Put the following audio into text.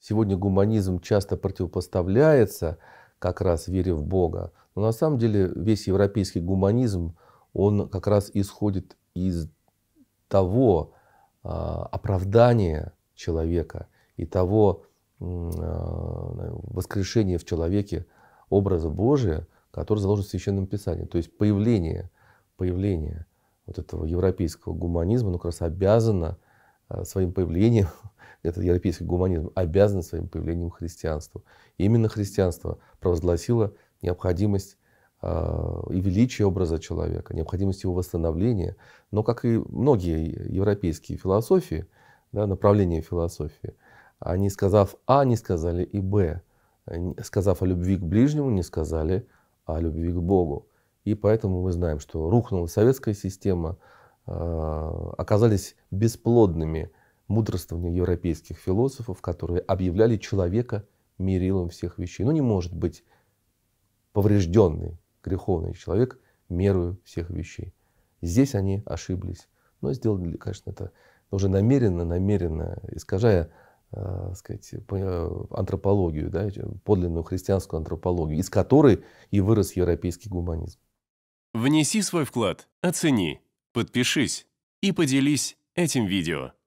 Сегодня гуманизм часто противопоставляется как раз вере в Бога. Но на самом деле весь европейский гуманизм, он как раз исходит из того а, оправдания человека и того а, воскрешения в человеке образа Божия, который заложен в Священном Писании. То есть появление, появление вот этого европейского гуманизма, ну как раз обязано а, своим появлением этот европейский гуманизм обязан своим появлением христианству. И именно христианство провозгласило необходимость э, и величие образа человека, необходимость его восстановления. Но, как и многие европейские философии, да, направления философии, они, сказав А, не сказали и Б. Сказав о любви к ближнему, не сказали о любви к Богу. И поэтому мы знаем, что рухнула советская система, а, оказались бесплодными мудрствования европейских философов, которые объявляли человека мерилом всех вещей. Ну не может быть поврежденный греховный человек мерою всех вещей. Здесь они ошиблись. Но сделали, конечно, это уже намеренно, намеренно, искажая э, сказать, э, антропологию, да, подлинную христианскую антропологию, из которой и вырос европейский гуманизм. Внеси свой вклад, оцени, подпишись и поделись этим видео.